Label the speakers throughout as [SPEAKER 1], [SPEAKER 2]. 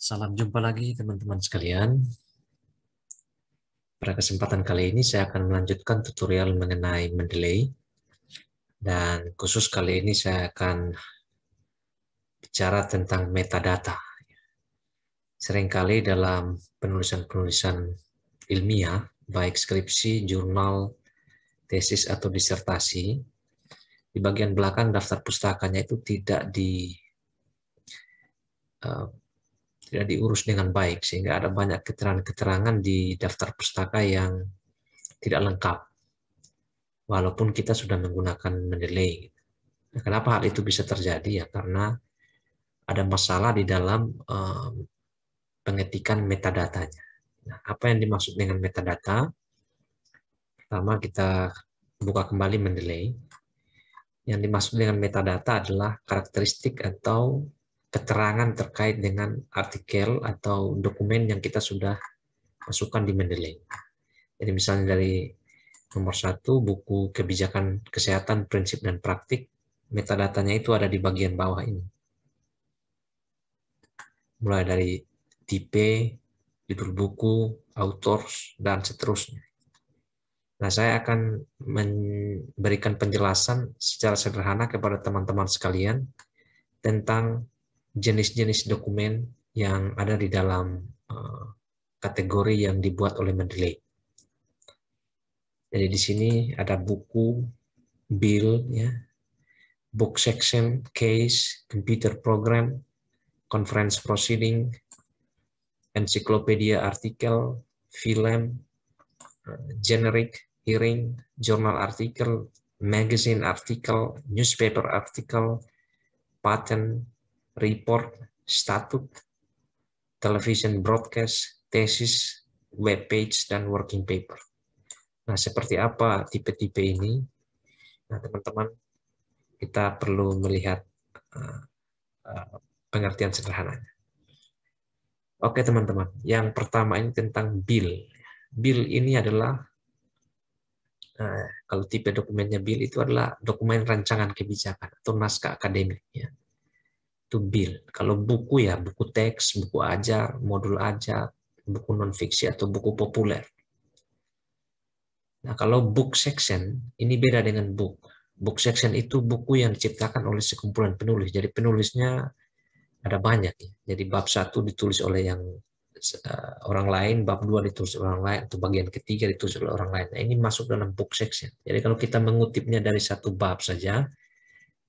[SPEAKER 1] Salam jumpa lagi teman-teman sekalian. Pada kesempatan kali ini saya akan melanjutkan tutorial mengenai mendeley. Dan khusus kali ini saya akan bicara tentang metadata. Seringkali dalam penulisan-penulisan ilmiah, baik skripsi, jurnal, tesis, atau disertasi, di bagian belakang daftar pustakanya itu tidak di eh, tidak ya, diurus dengan baik sehingga ada banyak keterangan-keterangan di daftar pustaka yang tidak lengkap walaupun kita sudah menggunakan mendeley. Nah, kenapa hal itu bisa terjadi ya karena ada masalah di dalam um, pengetikan metadatanya. Nah, apa yang dimaksud dengan metadata? Pertama kita buka kembali mendeley. Yang dimaksud dengan metadata adalah karakteristik atau keterangan terkait dengan artikel atau dokumen yang kita sudah masukkan di Mendeley. Jadi misalnya dari nomor satu buku kebijakan kesehatan prinsip dan praktik metadatanya itu ada di bagian bawah ini. Mulai dari tipe, judul buku, authors, dan seterusnya. Nah, saya akan memberikan penjelasan secara sederhana kepada teman-teman sekalian tentang jenis-jenis dokumen yang ada di dalam eh, kategori yang dibuat oleh Mendeley. Jadi di sini ada buku, bill, ya, book section, case, computer program, conference proceeding, encyclopedia artikel, film, eh, generic, hearing, journal artikel, magazine artikel, newspaper artikel, patent, report, statut, television broadcast, tesis, web page, dan working paper. Nah, seperti apa tipe-tipe ini? Nah, teman-teman, kita perlu melihat eh, eh, pengertian sederhananya. Oke, teman-teman. Yang pertama ini tentang bill. Bill ini adalah eh, kalau tipe dokumennya bill itu adalah dokumen rancangan kebijakan atau naskah akademik. Ya to build. Kalau buku ya, buku teks, buku ajar, modul ajar, buku non-fiksi atau buku populer. Nah, kalau book section, ini beda dengan book. Book section itu buku yang diciptakan oleh sekumpulan penulis. Jadi penulisnya ada banyak. Ya. Jadi bab satu ditulis oleh yang uh, orang lain, bab dua ditulis oleh orang lain, atau bagian ketiga ditulis oleh orang lain. Nah, ini masuk dalam book section. Jadi kalau kita mengutipnya dari satu bab saja,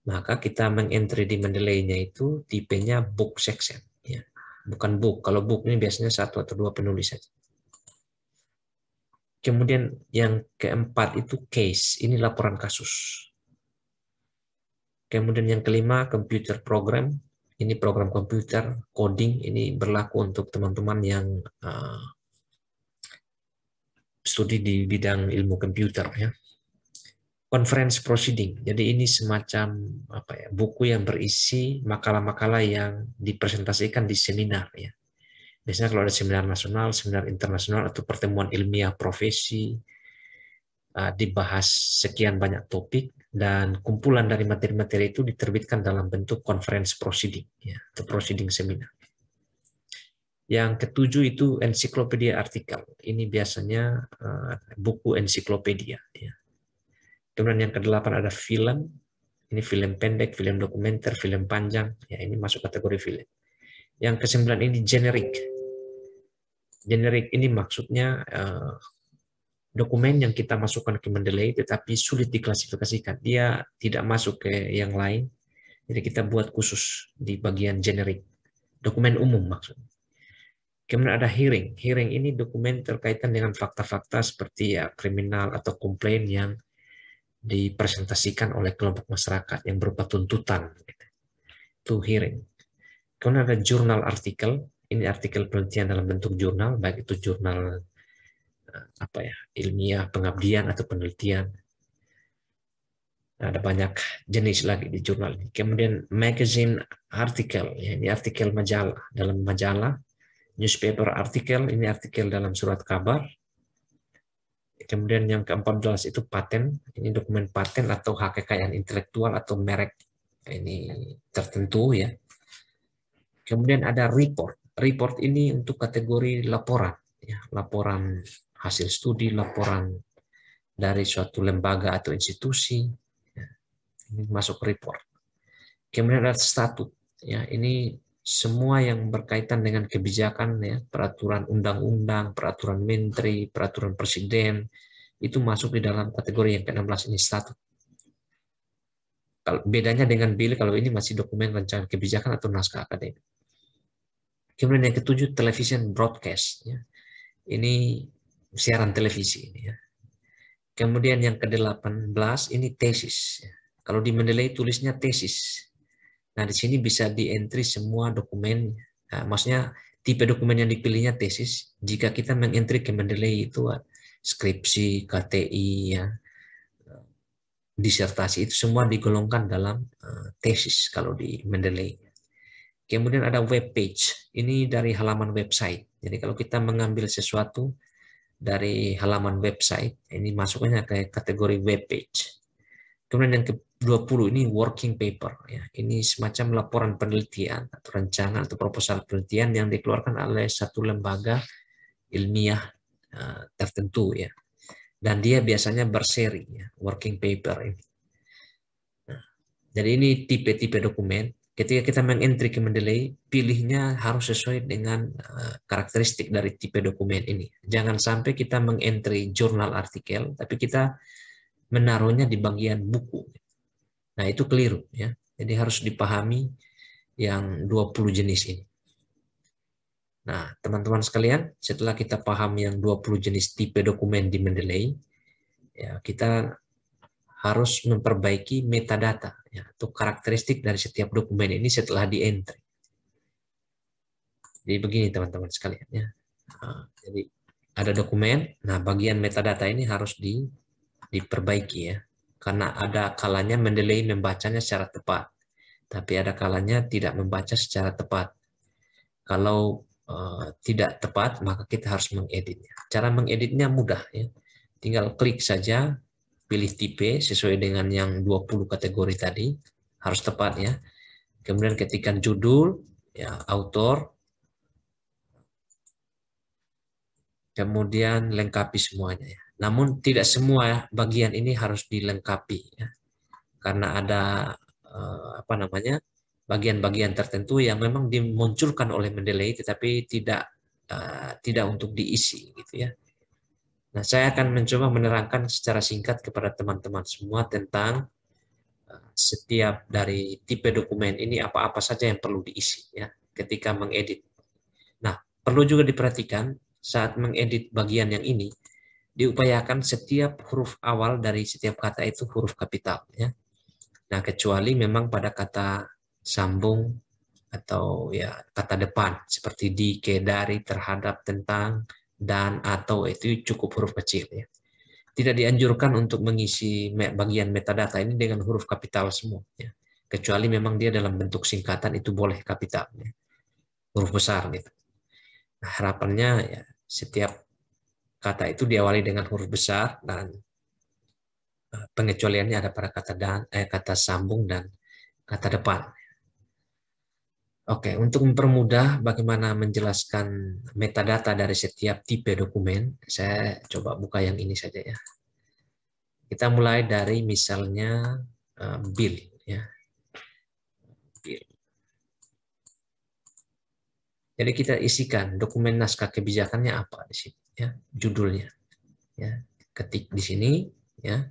[SPEAKER 1] maka kita mengentry di Mendeley-nya itu tipenya book section. Ya. Bukan book. Kalau book ini biasanya satu atau dua penulis saja. Kemudian yang keempat itu case. Ini laporan kasus. Kemudian yang kelima, computer program. Ini program komputer, coding. Ini berlaku untuk teman-teman yang uh, studi di bidang ilmu komputer. ya conference proceeding. Jadi ini semacam apa ya, buku yang berisi makalah-makalah yang dipresentasikan di seminar ya. Biasanya kalau ada seminar nasional, seminar internasional atau pertemuan ilmiah profesi uh, dibahas sekian banyak topik dan kumpulan dari materi-materi itu diterbitkan dalam bentuk conference proceeding ya, atau proceeding seminar. Yang ketujuh itu ensiklopedia artikel. Ini biasanya uh, buku ensiklopedia Kemudian yang kedelapan ada film. Ini film pendek, film dokumenter, film panjang. Ya, ini masuk kategori film. Yang kesembilan ini generik. Generik ini maksudnya eh, dokumen yang kita masukkan ke Mendeley tetapi sulit diklasifikasikan. Dia tidak masuk ke yang lain. Jadi kita buat khusus di bagian generik. Dokumen umum maksudnya. Kemudian ada hearing. Hearing ini dokumen terkaitan dengan fakta-fakta seperti ya kriminal atau komplain yang dipresentasikan oleh kelompok masyarakat yang berupa tuntutan to hearing. Kemudian ada jurnal artikel, ini artikel penelitian dalam bentuk jurnal, baik itu jurnal eh, apa ya ilmiah, pengabdian atau penelitian. ada banyak jenis lagi di jurnal ini. Kemudian magazine artikel, ya, ini artikel majalah dalam majalah, newspaper artikel, ini artikel dalam surat kabar, Kemudian yang keempat 14 itu paten. Ini dokumen paten atau hak kekayaan intelektual atau merek ini tertentu ya. Kemudian ada report. Report ini untuk kategori laporan ya, laporan hasil studi, laporan dari suatu lembaga atau institusi. Ya, ini masuk report. Kemudian ada statut. Ya, ini semua yang berkaitan dengan kebijakan ya peraturan undang-undang peraturan menteri peraturan presiden itu masuk di dalam kategori yang ke-16 ini statut kalau bedanya dengan bill kalau ini masih dokumen rencana kebijakan atau naskah akademik kemudian yang ketujuh television broadcast ya. ini siaran televisi ini ya kemudian yang ke-18 ini tesis ya. kalau di Mendeley tulisnya tesis Nah, di sini bisa di entry semua dokumen, nah, maksudnya tipe dokumen yang dipilihnya tesis. Jika kita mengentry mendeley itu ah, skripsi, KTI, ya, disertasi itu semua digolongkan dalam uh, tesis kalau di Mendeley. Kemudian ada web page. Ini dari halaman website. Jadi kalau kita mengambil sesuatu dari halaman website, ini masuknya ke kategori web page. Kemudian yang 20 ini working paper ya. Ini semacam laporan penelitian atau rencana atau proposal penelitian yang dikeluarkan oleh satu lembaga ilmiah uh, tertentu ya. Dan dia biasanya berseri ya, working paper ini. Ya. Nah, jadi ini tipe-tipe dokumen. Ketika kita mengentry ke Mendeley, pilihnya harus sesuai dengan uh, karakteristik dari tipe dokumen ini. Jangan sampai kita mengentry jurnal artikel, tapi kita menaruhnya di bagian buku Nah, itu keliru ya. Jadi harus dipahami yang 20 jenis ini. Nah, teman-teman sekalian, setelah kita paham yang 20 jenis tipe dokumen di Mendeley, ya, kita harus memperbaiki metadata ya, atau karakteristik dari setiap dokumen ini setelah di entry. Jadi begini teman-teman sekalian ya. Nah, jadi ada dokumen, nah bagian metadata ini harus di, diperbaiki ya karena ada kalanya mendelay membacanya secara tepat, tapi ada kalanya tidak membaca secara tepat. Kalau uh, tidak tepat, maka kita harus mengeditnya. Cara mengeditnya mudah, ya. tinggal klik saja, pilih tipe sesuai dengan yang 20 kategori tadi, harus tepat ya. Kemudian ketikan judul, ya, author, kemudian lengkapi semuanya ya. Namun tidak semua ya, bagian ini harus dilengkapi ya. Karena ada eh, apa namanya? bagian-bagian tertentu yang memang dimunculkan oleh Mendeley tetapi tidak eh, tidak untuk diisi gitu ya. Nah, saya akan mencoba menerangkan secara singkat kepada teman-teman semua tentang eh, setiap dari tipe dokumen ini apa-apa saja yang perlu diisi ya ketika mengedit. Nah, perlu juga diperhatikan saat mengedit bagian yang ini, diupayakan setiap huruf awal dari setiap kata itu huruf kapital ya. Nah, kecuali memang pada kata sambung atau ya kata depan seperti di, ke, dari, terhadap, tentang, dan, atau itu cukup huruf kecil ya. Tidak dianjurkan untuk mengisi bagian metadata ini dengan huruf kapital semua ya. Kecuali memang dia dalam bentuk singkatan itu boleh kapital ya. Huruf besar gitu. Nah, harapannya ya setiap kata itu diawali dengan huruf besar dan eh, pengecualiannya ada pada kata dan eh, kata sambung dan kata depan. Oke, untuk mempermudah bagaimana menjelaskan metadata dari setiap tipe dokumen, saya coba buka yang ini saja ya. Kita mulai dari misalnya uh, bill ya. Jadi kita isikan dokumen naskah kebijakannya apa di sini, ya, judulnya, ya, ketik di sini, ya.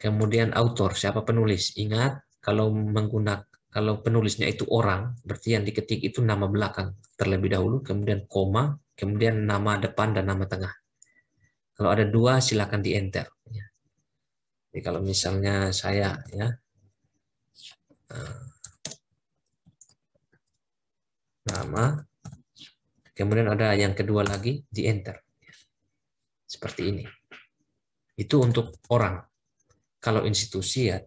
[SPEAKER 1] Kemudian autor siapa penulis. Ingat kalau menggunakan kalau penulisnya itu orang, berarti yang diketik itu nama belakang terlebih dahulu, kemudian koma, kemudian nama depan dan nama tengah. Kalau ada dua silakan di enter. Ya. Jadi kalau misalnya saya ya eh, nama Kemudian ada yang kedua lagi di enter. Seperti ini. Itu untuk orang. Kalau institusi ya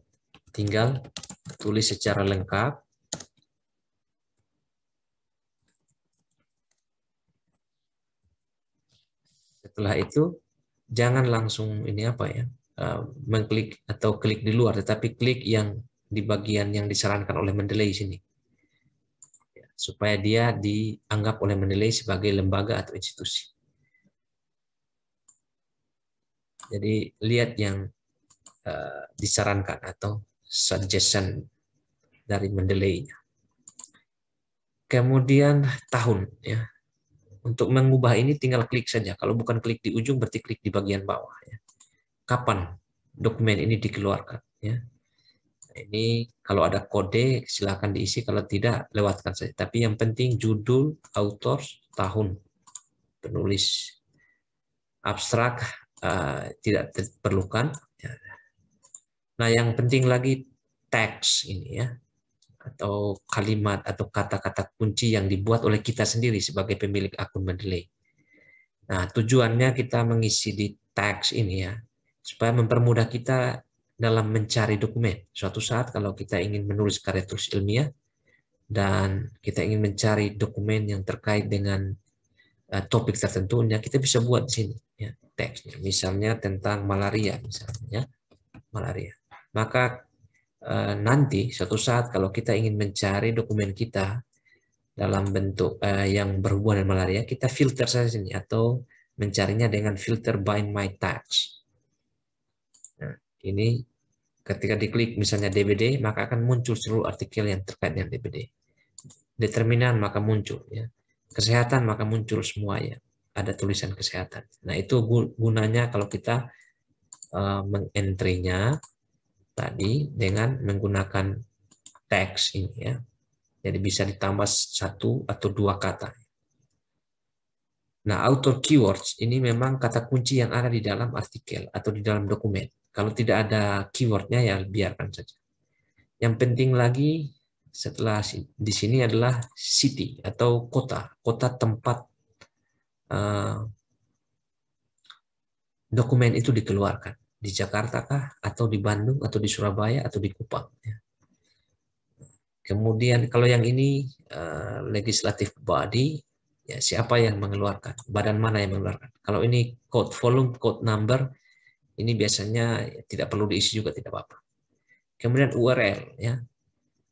[SPEAKER 1] tinggal tulis secara lengkap setelah itu jangan langsung ini apa ya eh, mengklik atau klik di luar tetapi klik yang di bagian yang disarankan oleh Mendeley sini supaya dia dianggap oleh menilai sebagai lembaga atau institusi. Jadi lihat yang uh, disarankan atau suggestion dari mendelainya. Kemudian tahun ya. Untuk mengubah ini tinggal klik saja. Kalau bukan klik di ujung berarti klik di bagian bawah ya. Kapan dokumen ini dikeluarkan ya ini kalau ada kode silahkan diisi, kalau tidak lewatkan saja. Tapi yang penting judul, autor, tahun, penulis. Abstrak uh, tidak diperlukan. Ya. Nah yang penting lagi teks ini ya atau kalimat atau kata-kata kunci yang dibuat oleh kita sendiri sebagai pemilik akun Mendeley. Nah, tujuannya kita mengisi di teks ini ya, supaya mempermudah kita dalam mencari dokumen. Suatu saat kalau kita ingin menulis karya tulis ilmiah dan kita ingin mencari dokumen yang terkait dengan uh, topik tertentu, ya kita bisa buat di sini ya, teksnya. Misalnya tentang malaria, misalnya ya, malaria. Maka uh, nanti suatu saat kalau kita ingin mencari dokumen kita dalam bentuk uh, yang berhubungan dengan malaria, kita filter saja sini atau mencarinya dengan filter by my tags nah, ini Ketika diklik misalnya DBD, maka akan muncul seluruh artikel yang terkait dengan DBD. Determinan maka muncul ya. Kesehatan maka muncul semua ya. Ada tulisan kesehatan. Nah, itu gunanya kalau kita uh, eh, mengentrinya tadi dengan menggunakan teks ini ya. Jadi bisa ditambah satu atau dua kata. Nah, author keywords ini memang kata kunci yang ada di dalam artikel atau di dalam dokumen. Kalau tidak ada keywordnya ya biarkan saja. Yang penting lagi setelah di sini adalah city atau kota, kota tempat uh, dokumen itu dikeluarkan di Jakarta kah atau di Bandung atau di Surabaya atau di Kupang. Ya. Kemudian kalau yang ini uh, eh, legislatif body, ya siapa yang mengeluarkan, badan mana yang mengeluarkan. Kalau ini code volume, code number, ini biasanya tidak perlu diisi juga tidak apa-apa. Kemudian URL ya.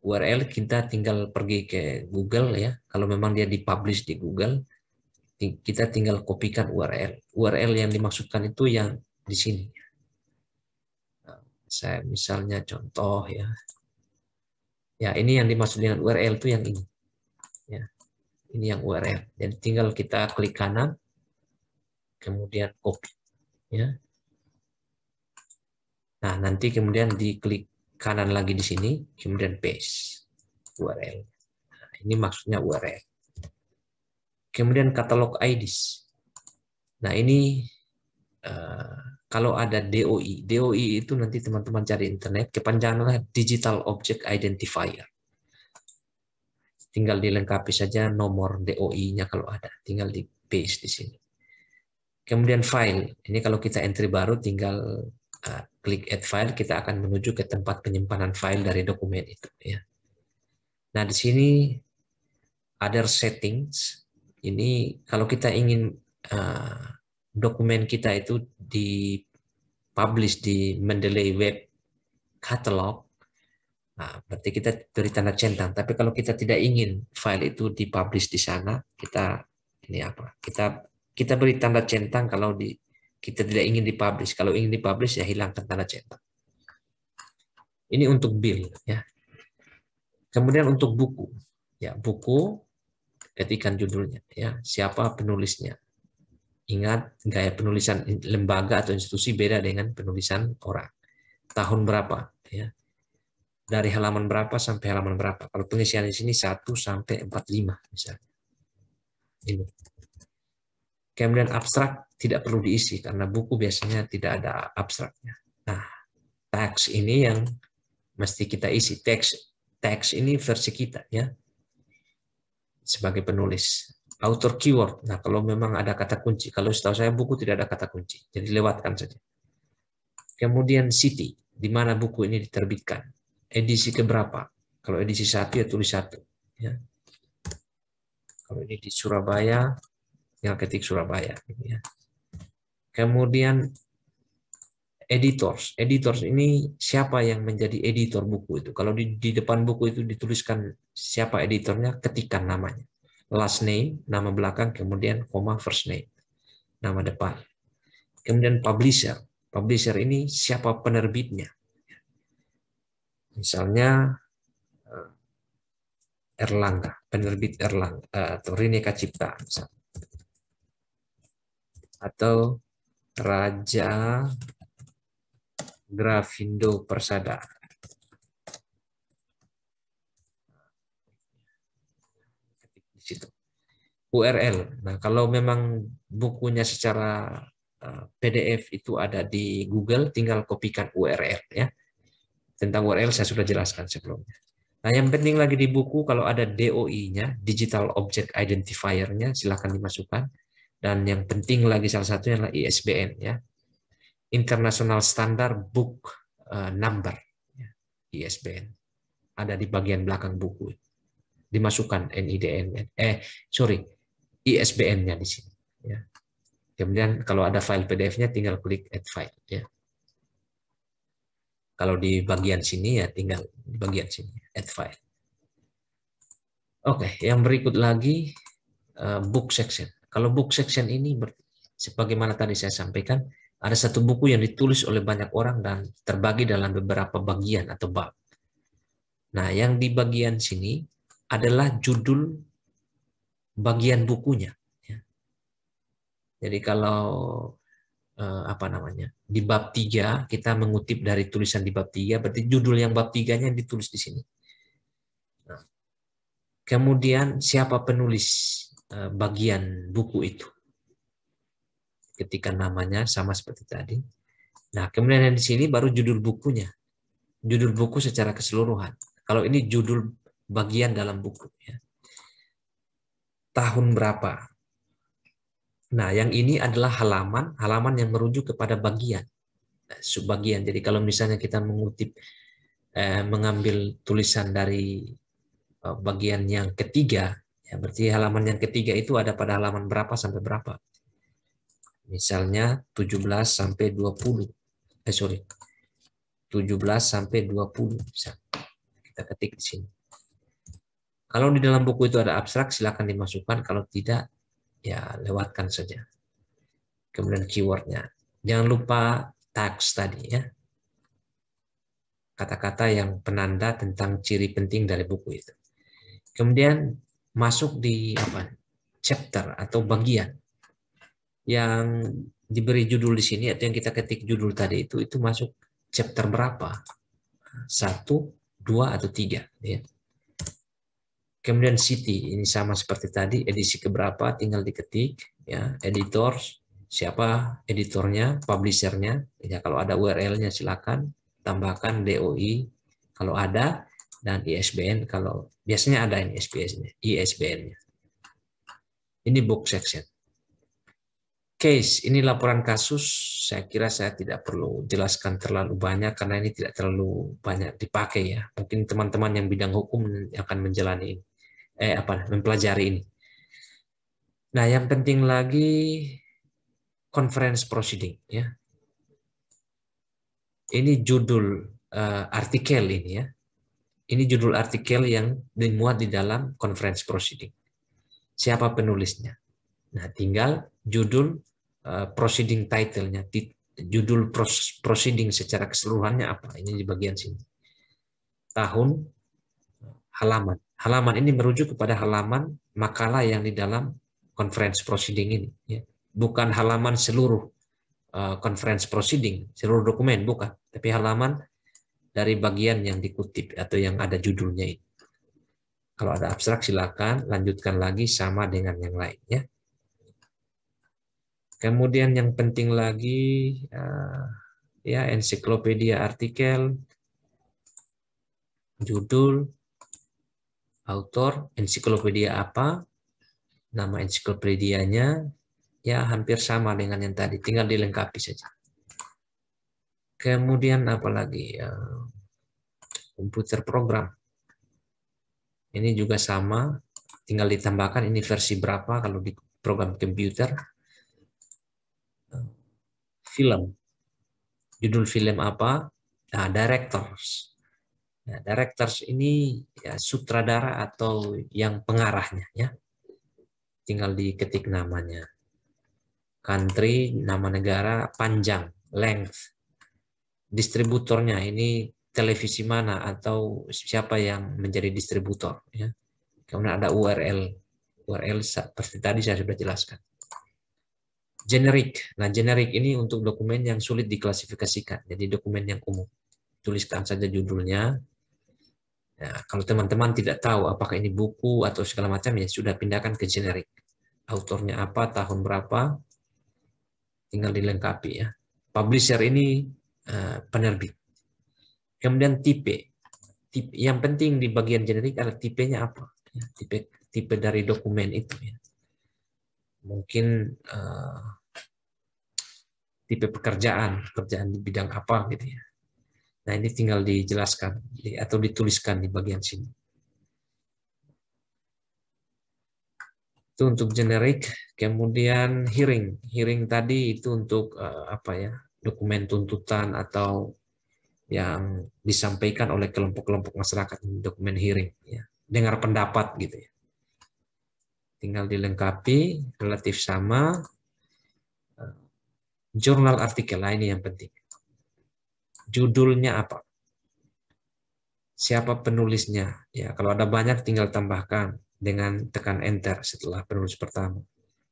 [SPEAKER 1] URL kita tinggal pergi ke Google ya. Kalau memang dia dipublish di Google, kita tinggal kopikan URL. URL yang dimaksudkan itu yang di sini. Nah, saya misalnya contoh ya. Ya, ini yang dimaksud dengan URL itu yang ini. Ya. Ini yang URL. Jadi tinggal kita klik kanan kemudian copy ya Nah, nanti kemudian diklik kanan lagi di sini, kemudian paste URL. Nah, ini maksudnya URL. Kemudian katalog IDs. Nah, ini uh, kalau ada DOI. DOI itu nanti teman-teman cari internet, kepanjangannya Digital Object Identifier. Tinggal dilengkapi saja nomor DOI-nya kalau ada. Tinggal di paste di sini. Kemudian file. Ini kalau kita entry baru tinggal Nah, klik add file kita akan menuju ke tempat penyimpanan file dari dokumen itu ya. Nah, di sini other settings ini kalau kita ingin uh, dokumen kita itu di publish di Mendeley Web Catalog nah, berarti kita beri tanda centang tapi kalau kita tidak ingin file itu dipublish di sana kita ini apa kita kita beri tanda centang kalau di kita tidak ingin dipublish. Kalau ingin dipublish ya hilangkan tanda cetak. Ini untuk bill ya. Kemudian untuk buku. Ya, buku ketikan judulnya ya, siapa penulisnya. Ingat gaya penulisan lembaga atau institusi beda dengan penulisan orang. Tahun berapa ya. Dari halaman berapa sampai halaman berapa. Kalau pengisian di sini 1 sampai 45 misalnya. Ini. Kemudian abstrak tidak perlu diisi karena buku biasanya tidak ada abstraknya. Nah, teks ini yang mesti kita isi. Teks teks ini versi kita ya sebagai penulis. Author keyword. Nah, kalau memang ada kata kunci, kalau setahu saya buku tidak ada kata kunci, jadi lewatkan saja. Kemudian city, di mana buku ini diterbitkan. Edisi keberapa? Kalau edisi satu ya tulis satu. Ya. Kalau ini di Surabaya, tinggal ketik Surabaya. Ya. Kemudian editors. Editors ini siapa yang menjadi editor buku itu. Kalau di, di depan buku itu dituliskan siapa editornya, ketikan namanya. Last name, nama belakang, kemudian koma first name, nama depan. Kemudian publisher. Publisher ini siapa penerbitnya. Misalnya eh, Erlangga, penerbit Erlangga, eh, atau Rineka Cipta misalnya. Atau Raja Grafindo Persada. Di situ. URL. Nah, kalau memang bukunya secara eh, PDF itu ada di Google, tinggal kopikan URL ya. Tentang URL saya sudah jelaskan sebelumnya. Nah, yang penting lagi di buku kalau ada DOI-nya, Digital Object Identifier-nya, silahkan dimasukkan dan yang penting lagi salah satunya adalah ISBN ya International Standard Book eh, Number ya, ISBN ada di bagian belakang buku dimasukkan NIDN ya. eh sorry ISBN-nya di sini ya kemudian kalau ada file PDF-nya tinggal klik add file ya kalau di bagian sini ya tinggal di bagian sini add file oke yang berikut lagi eh, book section kalau book section ini sebagaimana tadi saya sampaikan, ada satu buku yang ditulis oleh banyak orang dan terbagi dalam beberapa bagian atau bab. Nah, yang di bagian sini adalah judul bagian bukunya. Ya. Jadi kalau eh, apa namanya di bab 3 kita mengutip dari tulisan di bab 3 berarti judul yang bab 3 ditulis di sini. Nah, kemudian siapa penulis? Eh, bagian buku itu. Ketika namanya sama seperti tadi. Nah, kemudian di sini baru judul bukunya. Judul buku secara keseluruhan. Kalau ini judul bagian dalam buku. Ya. Tahun berapa? Nah, yang ini adalah halaman, halaman yang merujuk kepada bagian, eh, subbagian. Jadi kalau misalnya kita mengutip, eh, mengambil tulisan dari eh, bagian yang ketiga, Ya, berarti halaman yang ketiga itu ada pada halaman berapa sampai berapa? Misalnya 17 sampai 20. Eh sorry. 17 sampai 20 bisa. Kita ketik di sini. Kalau di dalam buku itu ada abstrak silakan dimasukkan, kalau tidak ya lewatkan saja. Kemudian keywordnya. Jangan lupa tags tadi ya. Kata-kata yang penanda tentang ciri penting dari buku itu. Kemudian masuk di apa chapter atau bagian yang diberi judul di sini atau yang kita ketik judul tadi itu itu masuk chapter berapa satu dua atau tiga ya kemudian city ini sama seperti tadi edisi keberapa tinggal diketik ya editors siapa editornya publishernya ya kalau ada URL-nya silakan tambahkan DOI kalau ada dan ISBN kalau biasanya ada ISBN-nya. ISBN Ini book section. Case, ini laporan kasus. Saya kira saya tidak perlu jelaskan terlalu banyak karena ini tidak terlalu banyak dipakai ya. Mungkin teman-teman yang bidang hukum akan menjalani ini. Eh apa mempelajari ini. Nah, yang penting lagi conference proceeding ya. Ini judul uh, artikel ini ya ini judul artikel yang dimuat di dalam conference proceeding. Siapa penulisnya? Nah, tinggal judul uh, proceeding title-nya, judul proceeding secara keseluruhannya apa. Ini di bagian sini. Tahun, halaman. Halaman ini merujuk kepada halaman makalah yang di dalam conference proceeding ini. Ya. Bukan halaman seluruh uh, conference proceeding, seluruh dokumen, bukan. Tapi halaman dari bagian yang dikutip atau yang ada judulnya itu. Kalau ada abstrak silakan lanjutkan lagi sama dengan yang lainnya. Kemudian yang penting lagi eh, ya ensiklopedia artikel, judul, autor, ensiklopedia apa, nama ensiklopedianya, ya hampir sama dengan yang tadi, tinggal dilengkapi saja. Kemudian apalagi ya eh, komputer program. Ini juga sama, tinggal ditambahkan ini versi berapa kalau di program komputer. Film. Judul film apa? Nah, directors. Nah, directors ini ya, sutradara atau yang pengarahnya ya. Tinggal diketik namanya. Country, nama negara, panjang, length. Distributornya ini televisi mana atau siapa yang menjadi distributor ya. Kemudian ada URL. URL seperti tadi saya sudah jelaskan. Generic, Nah, generic ini untuk dokumen yang sulit diklasifikasikan. Jadi dokumen yang umum. Tuliskan saja judulnya. Ya, kalau teman-teman tidak tahu apakah ini buku atau segala macam ya sudah pindahkan ke generic. Autornya apa, tahun berapa, tinggal dilengkapi ya. Publisher ini uh, penerbit. Kemudian tipe. tipe. Yang penting di bagian generik adalah tipenya apa. Ya, tipe tipe dari dokumen itu. Ya. Mungkin uh, tipe pekerjaan, pekerjaan di bidang apa gitu ya. Nah ini tinggal dijelaskan atau dituliskan di bagian sini. itu untuk generik kemudian hearing hearing tadi itu untuk uh, apa ya dokumen tuntutan atau yang disampaikan oleh kelompok-kelompok masyarakat di dokumen hearing ya. dengar pendapat gitu ya tinggal dilengkapi relatif sama eh, jurnal artikel lainnya yang penting judulnya apa siapa penulisnya ya kalau ada banyak tinggal tambahkan dengan tekan enter setelah penulis pertama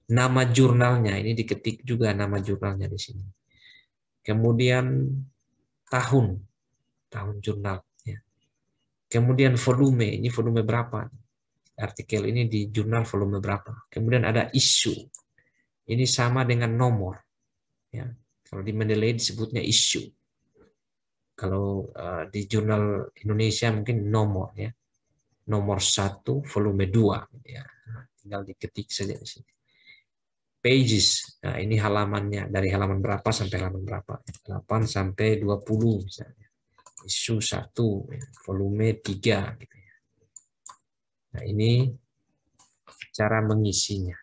[SPEAKER 1] nama jurnalnya ini diketik juga nama jurnalnya di sini kemudian tahun tahun jurnal. Ya. Kemudian volume, ini volume berapa? Artikel ini di jurnal volume berapa? Kemudian ada isu. Ini sama dengan nomor. Ya. Kalau di Mendeley disebutnya isu. Kalau uh, di jurnal Indonesia mungkin nomor ya. Nomor satu, volume dua. Ya. Tinggal diketik saja di sini pages. Nah, ini halamannya dari halaman berapa sampai halaman berapa? 8 sampai 20 misalnya isu 1, ya, volume 3. Gitu ya. Nah, ini cara mengisinya.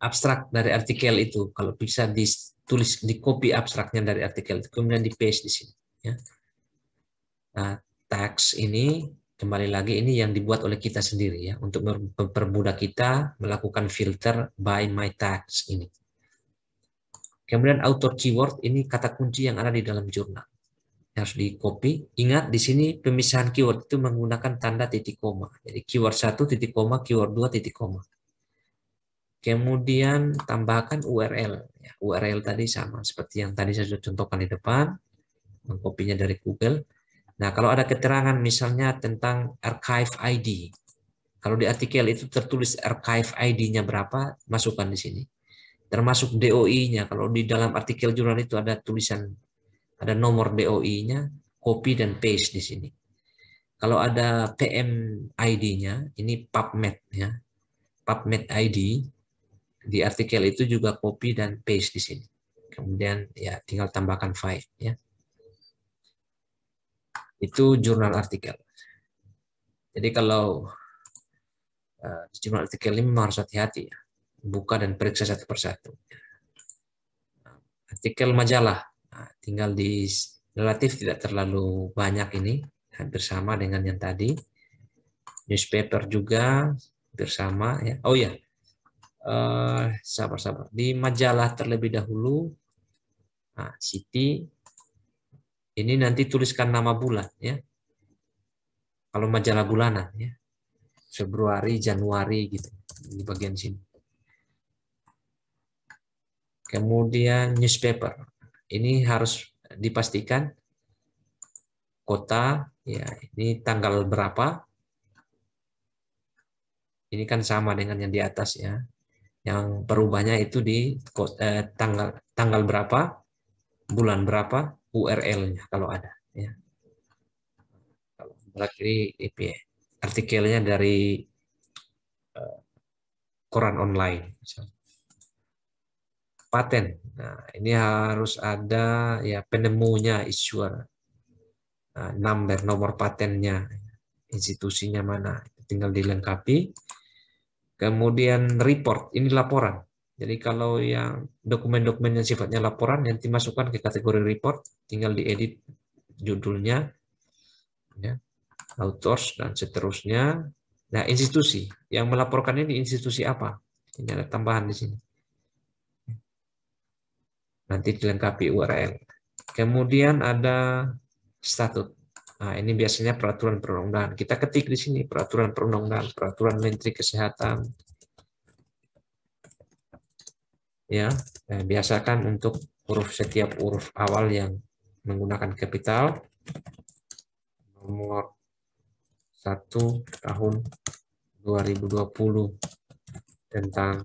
[SPEAKER 1] Abstrak dari artikel itu, kalau bisa ditulis, di copy abstraknya dari artikel itu, kemudian di paste di sini. Ya. Nah, teks ini kembali lagi ini yang dibuat oleh kita sendiri ya untuk mempermudah kita melakukan filter by my tags ini. Kemudian author keyword ini kata kunci yang ada di dalam jurnal harus di copy. Ingat di sini pemisahan keyword itu menggunakan tanda titik koma. Jadi keyword satu titik koma, keyword dua titik koma. Kemudian tambahkan URL. Ya, URL tadi sama seperti yang tadi saya sudah contohkan di depan. Mengkopinya dari Google. Nah, kalau ada keterangan misalnya tentang archive ID. Kalau di artikel itu tertulis archive ID-nya berapa, masukkan di sini. Termasuk DOI-nya. Kalau di dalam artikel jurnal itu ada tulisan ada nomor DOI-nya, copy dan paste di sini. Kalau ada PM ID-nya, ini PubMed ya. PubMed ID di artikel itu juga copy dan paste di sini. Kemudian ya tinggal tambahkan file ya. Itu jurnal artikel. Jadi kalau uh, jurnal artikel ini memang harus hati-hati ya. Buka dan periksa satu persatu. Artikel majalah Nah, tinggal di relatif tidak terlalu banyak ini, bersama dengan yang tadi. Newspaper juga bersama Ya. Oh ya, eh, sabar-sabar. di majalah terlebih dahulu, nah, City, ini nanti tuliskan nama bulan ya. Kalau majalah bulanan ya. Februari, Januari gitu di bagian sini. Kemudian newspaper ini harus dipastikan kota ya ini tanggal berapa ini kan sama dengan yang di atas ya yang perubahnya itu di eh, tanggal tanggal berapa bulan berapa URL-nya kalau ada ya berarti IP, artikelnya dari eh, koran online misalnya paten. Nah, ini harus ada ya penemunya, issuer. Nah, number, nomor patennya, institusinya mana. Tinggal dilengkapi. Kemudian report, ini laporan. Jadi kalau yang dokumen-dokumen yang sifatnya laporan yang dimasukkan ke kategori report, tinggal diedit judulnya, ya, authors dan seterusnya. Nah institusi yang melaporkan ini institusi apa? Ini ada tambahan di sini. Nanti dilengkapi URL. Kemudian ada statut. Nah, ini biasanya peraturan perundang-undangan. Kita ketik di sini peraturan perundang-undangan, peraturan Menteri Kesehatan. Ya, nah, biasakan untuk huruf setiap huruf awal yang menggunakan kapital nomor 1 tahun 2020 tentang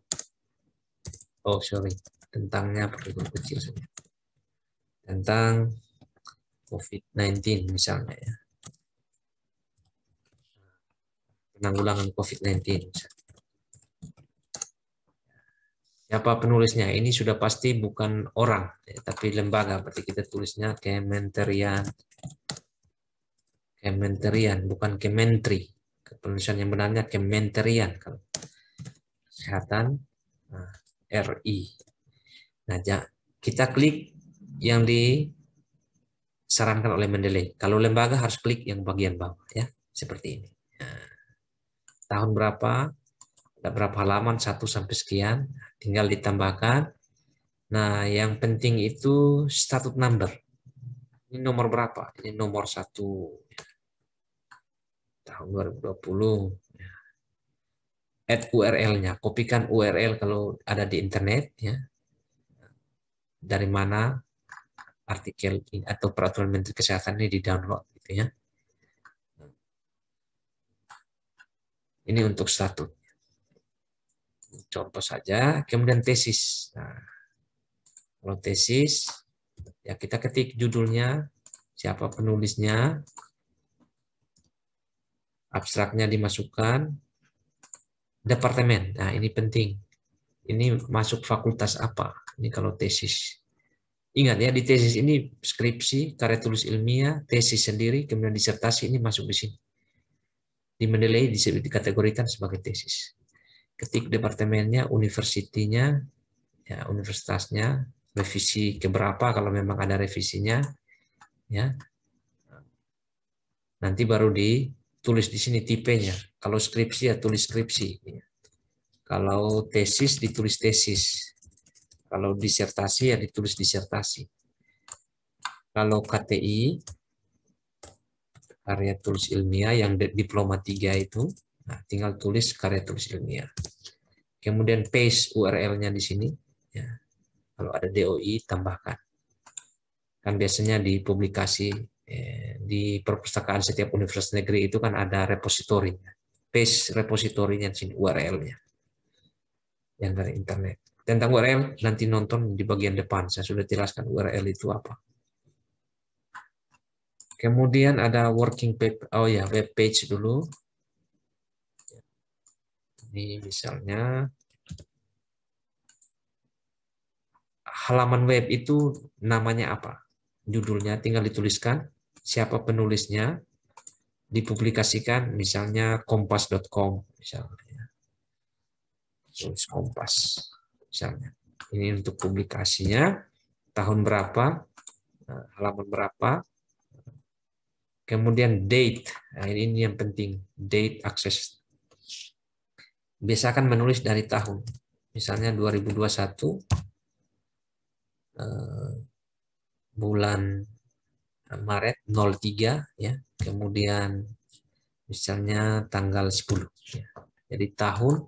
[SPEAKER 1] oh sorry tentangnya perlu kecil saja. Tentang COVID-19 misalnya ya. Penanggulangan COVID-19 Siapa penulisnya? Ini sudah pasti bukan orang, ya, tapi lembaga. Berarti kita tulisnya Kementerian. Kementerian, bukan Kementri. Penulisan yang benarnya Kementerian. Kesehatan nah, RI. Nah, kita klik yang disarankan oleh Mendeley. Kalau lembaga harus klik yang bagian bawah ya, seperti ini. Nah, tahun berapa? Ada berapa halaman? Satu sampai sekian. Tinggal ditambahkan. Nah, yang penting itu statut number. Ini nomor berapa? Ini nomor satu tahun 2020 at URL-nya, kopikan URL kalau ada di internet ya dari mana artikel ini, atau peraturan menteri kesehatan ini di-download gitu ya. Ini untuk satu. Contoh saja, kemudian tesis. Nah, kalau tesis, ya kita ketik judulnya, siapa penulisnya, abstraknya dimasukkan, departemen. Nah, ini penting ini masuk fakultas apa ini kalau tesis ingat ya di tesis ini skripsi karya tulis ilmiah tesis sendiri kemudian disertasi ini masuk di sini dimenilai dikategorikan sebagai tesis ketik departemennya universitinya ya universitasnya revisi keberapa kalau memang ada revisinya ya nanti baru ditulis di sini tipenya kalau skripsi ya tulis skripsi ya kalau tesis ditulis tesis. Kalau disertasi ya ditulis disertasi. Kalau KTI karya tulis ilmiah yang diploma 3 itu, nah tinggal tulis karya tulis ilmiah. Kemudian paste URL-nya di sini ya. Kalau ada DOI tambahkan. Kan biasanya di publikasi ya, di perpustakaan setiap universitas negeri itu kan ada repositorinya. Paste repositorinya di sini URL-nya yang dari internet. Tentang URL nanti nonton di bagian depan. Saya sudah jelaskan URL itu apa. Kemudian ada working page Oh ya, web page dulu. Ini misalnya halaman web itu namanya apa? Judulnya tinggal dituliskan, siapa penulisnya, dipublikasikan misalnya kompas.com misalnya tulis Kompas misalnya. Ini untuk publikasinya tahun berapa, nah, halaman berapa, kemudian date. Nah, ini yang penting date access. Biasakan menulis dari tahun, misalnya 2021 eh, bulan Maret 03 ya. Kemudian misalnya tanggal 10 ya. Jadi tahun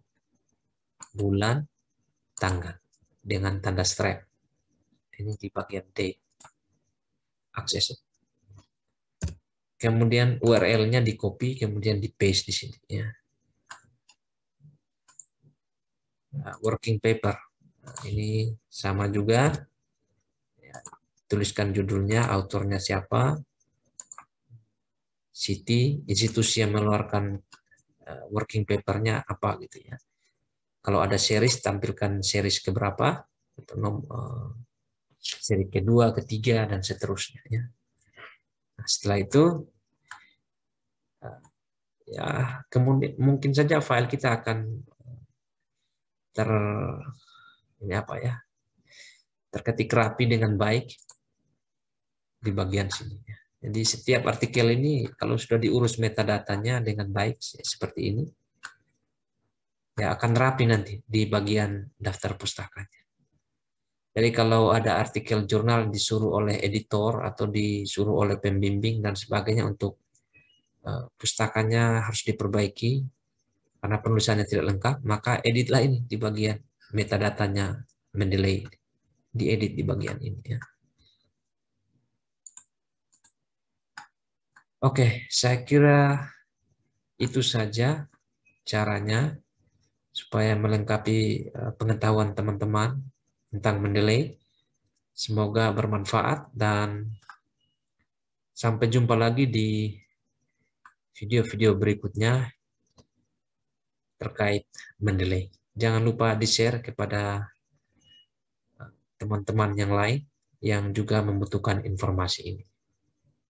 [SPEAKER 1] bulan, tanggal dengan tanda strap. Ini di bagian D. Akses. Kemudian URL-nya di copy, kemudian di paste di sini. Ya. Nah, working paper. Nah, ini sama juga. Ya, tuliskan judulnya, autornya siapa, city, institusi yang mengeluarkan eh, working papernya apa gitu ya. Kalau ada series, tampilkan series keberapa, eh, seri kedua, ketiga, dan seterusnya. Ya. Nah, setelah itu, eh, ya kemudian mungkin saja file kita akan eh, ter ini apa ya terketik rapi dengan baik di bagian sini. Ya. Jadi setiap artikel ini kalau sudah diurus metadatanya dengan baik seperti ini, ya akan rapi nanti di bagian daftar pustakanya. Jadi kalau ada artikel jurnal disuruh oleh editor atau disuruh oleh pembimbing dan sebagainya untuk eh, pustakanya harus diperbaiki karena penulisannya tidak lengkap, maka editlah ini di bagian metadatanya Mendeley diedit di bagian ini ya. Oke, saya kira itu saja caranya supaya melengkapi eh, pengetahuan teman-teman tentang mendeley. Semoga bermanfaat dan sampai jumpa lagi di video-video berikutnya terkait mendeley. Jangan lupa di-share kepada eh, teman-teman yang lain yang juga membutuhkan informasi ini.